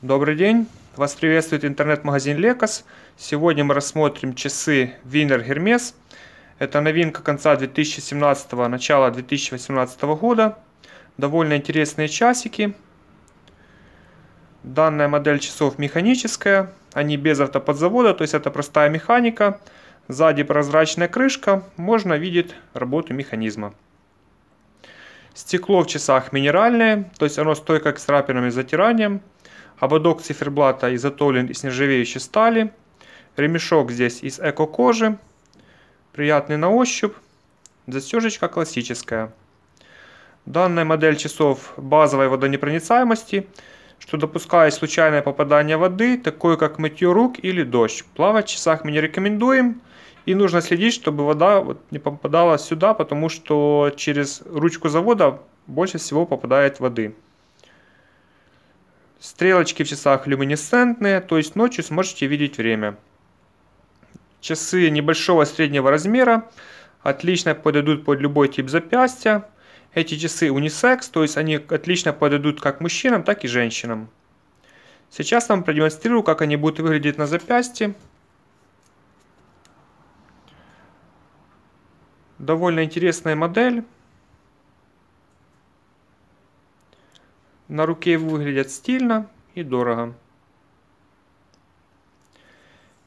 Добрый день! Вас приветствует интернет-магазин Лекос. Сегодня мы рассмотрим часы Винер Hermes. Это новинка конца 2017 начала 2018 года. Довольно интересные часики. Данная модель часов механическая. Они без автоподзавода, то есть это простая механика. Сзади прозрачная крышка. Можно видеть работу механизма. Стекло в часах минеральное, то есть оно стойко к царапинам и затираниям ободок циферблата изготовлен из нержавеющей стали, ремешок здесь из эко-кожи, приятный на ощупь, застежечка классическая. Данная модель часов базовой водонепроницаемости, что допускает случайное попадание воды, такое как мытье рук или дождь. Плавать в часах мы не рекомендуем, и нужно следить, чтобы вода вот не попадала сюда, потому что через ручку завода больше всего попадает воды. Стрелочки в часах люминесцентные, то есть ночью сможете видеть время. Часы небольшого среднего размера отлично подойдут под любой тип запястья. Эти часы унисекс, то есть они отлично подойдут как мужчинам, так и женщинам. Сейчас вам продемонстрирую, как они будут выглядеть на запястье. Довольно интересная модель. На руке выглядят стильно и дорого.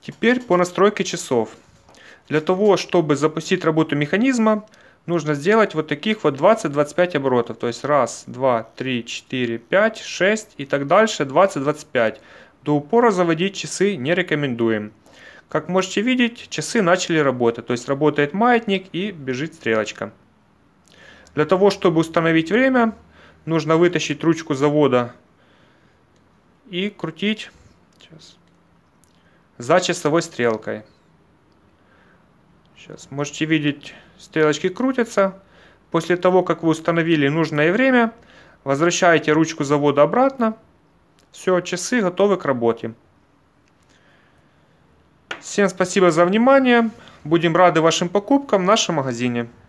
Теперь по настройке часов. Для того, чтобы запустить работу механизма, нужно сделать вот таких вот 20-25 оборотов. То есть 1, 2, 3, 4, 5, 6 и так дальше 20-25. До упора заводить часы не рекомендуем. Как можете видеть, часы начали работать. То есть работает маятник и бежит стрелочка. Для того, чтобы установить время, нужно вытащить ручку завода и крутить сейчас, за часовой стрелкой. Сейчас можете видеть, стрелочки крутятся. После того, как вы установили нужное время, возвращаете ручку завода обратно. Все, часы готовы к работе. Всем спасибо за внимание. Будем рады вашим покупкам в нашем магазине.